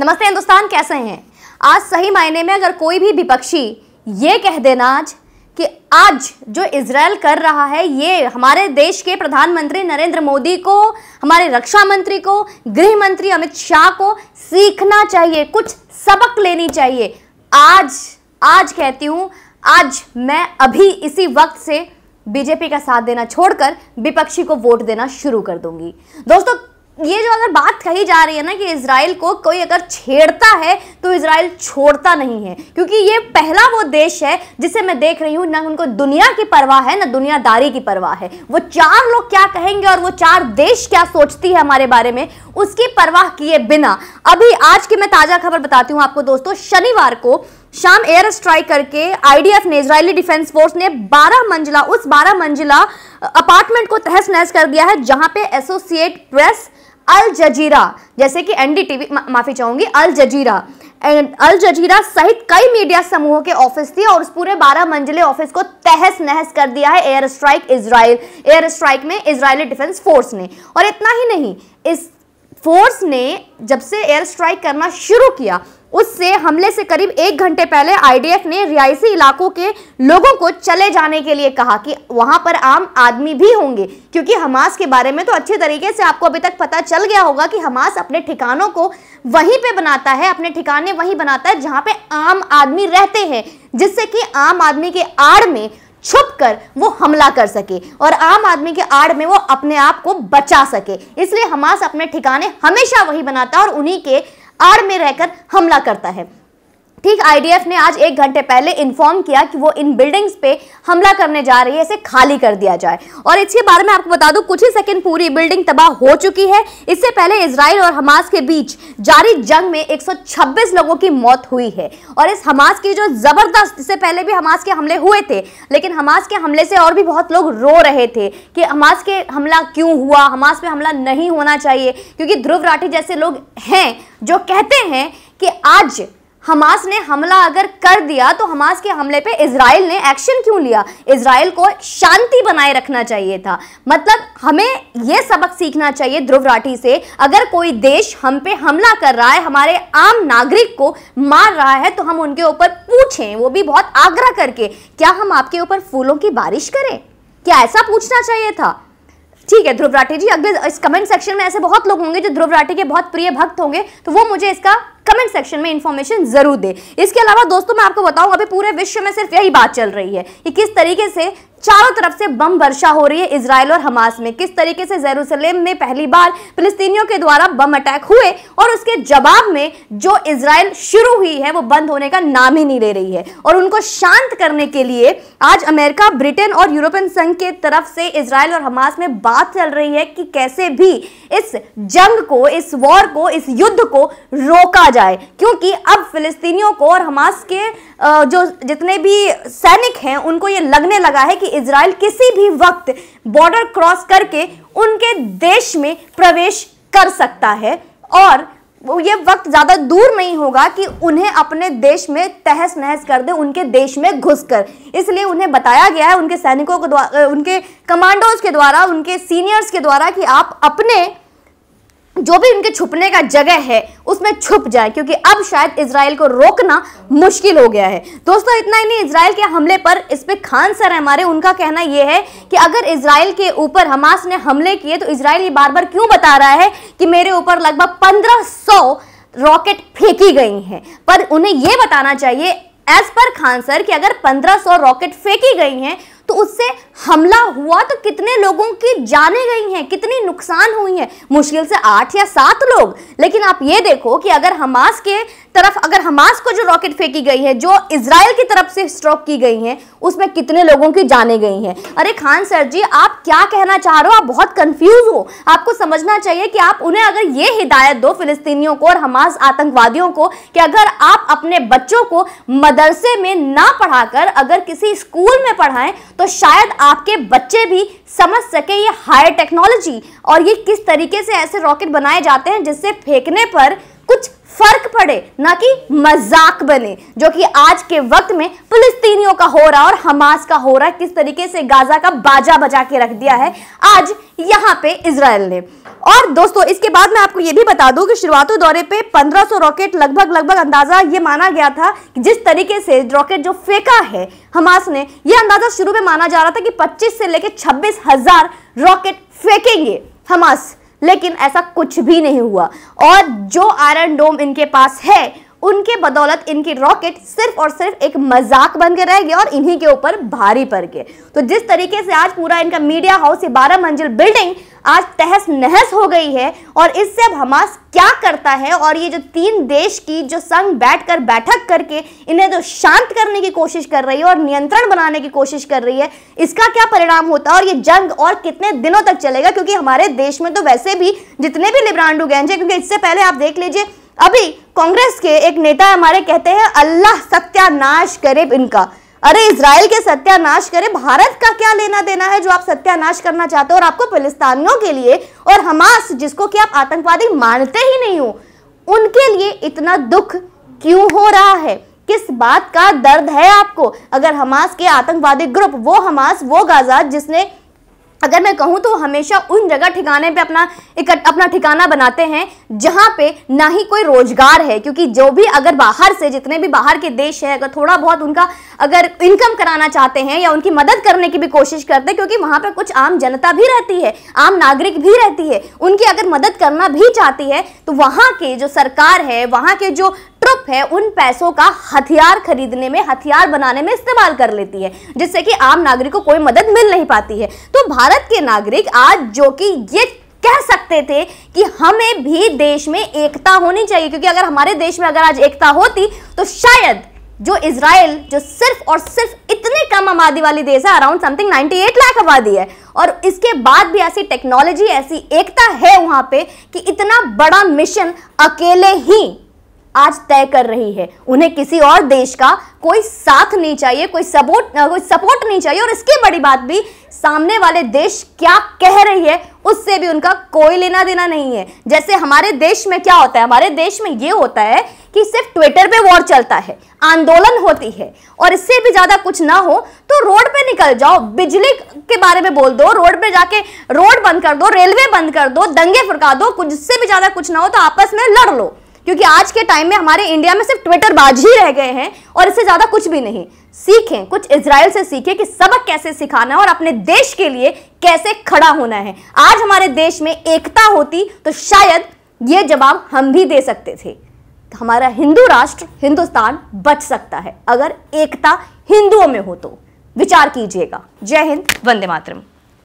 नमस्ते हिंदुस्तान कैसे हैं आज सही मायने में अगर कोई भी विपक्षी ये कह देना आज कि आज जो इसराइल कर रहा है ये हमारे देश के प्रधानमंत्री नरेंद्र मोदी को हमारे रक्षा मंत्री को गृह मंत्री अमित शाह को सीखना चाहिए कुछ सबक लेनी चाहिए आज आज कहती हूँ आज मैं अभी इसी वक्त से बीजेपी का साथ देना छोड़कर विपक्षी को वोट देना शुरू कर दूंगी दोस्तों ये जो अगर बात कही जा रही है ना कि इसराइल को कोई अगर छेड़ता है तो इसराइल छोड़ता नहीं है क्योंकि ये पहला वो देश है जिसे मैं देख रही हूँ ना उनको दुनिया की परवाह है ना दुनियादारी की परवाह है वो चार लोग क्या कहेंगे और वो चार देश क्या सोचती है हमारे बारे में उसकी परवाह किए बिना अभी आज की मैं ताज़ा खबर बताती हूँ आपको दोस्तों शनिवार को शाम एयर स्ट्राइक करके आईडीएफ ने इजरायली डिफेंस फोर्स ने 12 मंजिला उस 12 मंजिला अपार्टमेंट को तहस नहस कर दिया है जहां पे एसोसिएट प्रेस अल जजीरा जैसे कि एनडीटीवी मा, माफी चाहूंगी अल जजीरा अल जजीरा सहित कई मीडिया समूहों के ऑफिस थी और उस पूरे 12 मंजिले ऑफिस को तहस नहस कर दिया है air strike Israel air strike में इसराइली डिफेंस फोर्स ने और इतना ही नहीं इस फोर्स ने जब से एयर स्ट्राइक करना शुरू किया उससे हमले से करीब एक घंटे पहले आईडीएफ ने रियासी इलाकों के लोगों को चले जाने के लिए कहा कि वहां पर आम आदमी भी होंगे क्योंकि हमास के बारे में तो अच्छे तरीके से आपको अभी तक पता चल गया होगा कि हमास अपने ठिकानों को वहीं पे बनाता है अपने ठिकाने वहीं बनाता है जहां पे आम आदमी रहते हैं जिससे कि आम आदमी के आड़ में छुप कर वो हमला कर सके और आम आदमी के आड़ में वो अपने आप को बचा सके इसलिए हमास अपने ठिकाने हमेशा वही बनाता है और उन्हीं के आड़ में रहकर हमला करता है ठीक आईडीएफ ने आज एक घंटे पहले इन्फॉर्म किया कि वो इन बिल्डिंग्स पे हमला करने जा रही है इसे खाली कर दिया जाए और इसके बारे में आपको बता दूं कुछ ही सेकंड पूरी बिल्डिंग तबाह हो चुकी है इससे पहले इसराइल और हमास के बीच जारी जंग में 126 लोगों की मौत हुई है और इस हमास की जो जबरदस्त इससे पहले भी हमास के हमले हुए थे लेकिन हमास के हमले से और भी बहुत लोग रो रहे थे कि हमास के हमला क्यों हुआ हमास पे हमला नहीं होना चाहिए क्योंकि ध्रुव राठी जैसे लोग हैं जो कहते हैं कि आज हमास ने हमला अगर कर दिया तो हमास के हमले पे इसराइल ने एक्शन क्यों लिया इसराइल को शांति बनाए रखना चाहिए था मतलब हमें यह सबक सीखना चाहिए ध्रुव राठी से अगर कोई देश हम पे हमला कर रहा है हमारे आम नागरिक को मार रहा है तो हम उनके ऊपर पूछें वो भी बहुत आग्रह करके क्या हम आपके ऊपर फूलों की बारिश करें क्या ऐसा पूछना चाहिए था ठीक है ध्रुव राठी जी अगले इस कमेंट सेक्शन में ऐसे बहुत लोग होंगे जो ध्रुव राठी के बहुत प्रिय भक्त होंगे तो वो मुझे इसका कमेंट सेक्शन में इन्फॉर्मेशन जरूर दे इसके अलावा दोस्तों मैं आपको बताऊँ अभी पूरे विश्व में सिर्फ यही बात चल रही है कि किस तरीके से चारों तरफ से बम वर्षा हो रही है इसराइल और हमास में किस तरीके से जेरूसलेम में पहली बार फिलिस्तीनियों के द्वारा बम अटैक हुए और उसके जवाब में जो इसराइल शुरू हुई है वो बंद होने का नाम ही नहीं ले रही है और उनको शांत करने के लिए आज अमेरिका ब्रिटेन और यूरोपियन संघ के तरफ से इसराइल और हमास में बात चल रही है कि कैसे भी इस जंग को इस वॉर को इस युद्ध को रोका जाए क्योंकि अब फिलिस्तीनियों को और हमास के जो जितने भी सैनिक हैं उनको ये लगने लगा है कि इसराइल किसी भी वक्त बॉर्डर क्रॉस करके उनके देश में प्रवेश कर सकता है और ये वक्त ज़्यादा दूर नहीं होगा कि उन्हें अपने देश में तहस नहस कर दे उनके देश में घुसकर इसलिए उन्हें बताया गया है उनके सैनिकों के द्वारा उनके कमांडोज के द्वारा उनके सीनियर्स के द्वारा कि आप अपने जो भी उनके छुपने का जगह है उसमें छुप जाए क्योंकि अब शायद इसराइल को रोकना मुश्किल हो गया है दोस्तों इतना ही नहीं इसराइल के हमले पर इस पर खान सर है हमारे उनका कहना यह है कि अगर इसराइल के ऊपर हमास ने हमले किए तो इसराइल ये बार बार क्यों बता रहा है कि मेरे ऊपर लगभग पंद्रह रॉकेट फेंकी गई हैं पर उन्हें यह बताना चाहिए एज पर खान सर कि अगर सौ रॉकेट फेंकी गई हैं तो उससे हमला हुआ तो कितने लोगों की जाने गई हैं कितनी नुकसान हुई है मुश्किल से आठ या सात लोग लेकिन आप ये देखो कि अगर हमास के तरफ अगर हमास को जो रॉकेट फेंकी गई है जो इसराइल की तरफ से स्ट्रोक की गई है उसमें कितने लोगों की जाने गई हैं अरे खान सर जी आप क्या कहना चाह रहे हो आप बहुत कंफ्यूज हो आपको समझना चाहिए कि आप उन्हें अगर ये हिदायत दो फिलिस्तीनियों को और हमास आतंकवादियों को कि अगर आप अपने बच्चों को मदरसे में ना पढ़ाकर अगर किसी स्कूल में पढ़ाएं तो शायद आपके बच्चे भी समझ सके ये हायर टेक्नोलॉजी और ये किस तरीके से ऐसे रॉकेट बनाए जाते हैं जिससे फेंकने पर कुछ फर्क पड़े ना कि मजाक बने जो कि आज के वक्त में फलस्तीनियों का हो रहा और हमास का हो रहा किस तरीके से गाजा का बाजा बजा के रख दिया है आज यहाँ पे इसराइल ने और दोस्तों इसके बाद मैं आपको ये भी बता दूं कि शुरुआती दौरे पे 1500 रॉकेट लगभग लगभग अंदाजा ये माना गया था कि जिस तरीके से रॉकेट जो फेंका है हमास ने यह अंदाजा शुरू में माना जा रहा था कि 25 से लेकर छब्बीस हजार रॉकेट फेंकेंगे हमास लेकिन ऐसा कुछ भी नहीं हुआ और जो आयरन डोम इनके पास है उनके बदौलत इनकी रॉकेट सिर्फ और सिर्फ एक मजाक बन के रह गया और इन्हीं के ऊपर भारी पड़ गए तो जिस तरीके से आज पूरा इनका मीडिया हाउस ये बारह मंजिल बिल्डिंग आज तहस नहस हो गई है और इससे अब हमास क्या करता है और ये जो तीन देश की जो संघ बैठकर बैठक करके इन्हें जो शांत करने की कोशिश कर रही है और नियंत्रण बनाने की कोशिश कर रही है इसका क्या परिणाम होता है और ये जंग और कितने दिनों तक चलेगा क्योंकि हमारे देश में तो वैसे भी जितने भी लिब्रांडू गैंज है क्योंकि इससे पहले आप देख लीजिए अभी कांग्रेस के एक नेता हमारे कहते हैं अल्लाह सत्यानाश करे इनका अरे इसराइल के सत्यानाश करे भारत का क्या लेना देना है जो आप सत्यानाश करना चाहते हो और आपको फिलिस्तानियों के लिए और हमास जिसको कि आप आतंकवादी मानते ही नहीं हो उनके लिए इतना दुख क्यों हो रहा है किस बात का दर्द है आपको अगर हमास के आतंकवादी ग्रुप वो हमास वो गाजा जिसने अगर मैं कहूँ तो हमेशा उन जगह ठिकाने पे अपना एक अपना ठिकाना बनाते हैं जहाँ पे ना ही कोई रोजगार है क्योंकि जो भी अगर बाहर से जितने भी बाहर के देश है अगर थोड़ा बहुत उनका अगर इनकम कराना चाहते हैं या उनकी मदद करने की भी कोशिश करते हैं क्योंकि वहाँ पर कुछ आम जनता भी रहती है आम नागरिक भी रहती है उनकी अगर मदद करना भी चाहती है तो वहाँ के जो सरकार है वहाँ के जो ग्रुप है उन पैसों का हथियार खरीदने में हथियार बनाने में इस्तेमाल कर लेती है जिससे कि आम नागरिक को कोई मदद मिल नहीं पाती है तो भारत के नागरिक आज जो कि ये कह सकते थे कि हमें भी देश में एकता होनी चाहिए क्योंकि अगर हमारे देश में अगर आज एकता होती तो शायद जो इसराइल जो सिर्फ और सिर्फ इतने कम आबादी वाली देश है अराउंड समथिंग 98 लाख आबादी है और इसके बाद भी ऐसी टेक्नोलॉजी ऐसी एकता है वहां पे कि इतना बड़ा मिशन अकेले ही आज तय कर रही है उन्हें किसी और देश का कोई साथ नहीं चाहिए कोई सपोर्ट कोई सपोर्ट नहीं चाहिए और इसकी बड़ी बात भी सामने वाले देश क्या कह रही है उससे भी उनका कोई लेना देना नहीं है जैसे हमारे देश में क्या होता है हमारे देश में ये होता है कि सिर्फ ट्विटर पे वॉर चलता है आंदोलन होती है और इससे भी ज़्यादा कुछ ना हो तो रोड पे निकल जाओ बिजली के बारे में बोल दो रोड पे जाके रोड बंद कर दो रेलवे बंद कर दो दंगे फुरका दो कुछ इससे भी ज़्यादा कुछ ना हो तो आपस में लड़ लो क्योंकि आज के टाइम में हमारे इंडिया में सिर्फ ट्विटर बाज ही रह गए हैं और इससे ज़्यादा कुछ भी नहीं सीखें कुछ इसराइल से सीखें कि सबक कैसे सिखाना है और अपने देश के लिए कैसे खड़ा होना है आज हमारे देश में एकता होती तो शायद ये जवाब हम भी दे सकते थे हमारा हिंदू राष्ट्र हिंदुस्तान बच सकता है अगर एकता हिंदुओं में हो तो विचार कीजिएगा जय हिंद वंदे मातरम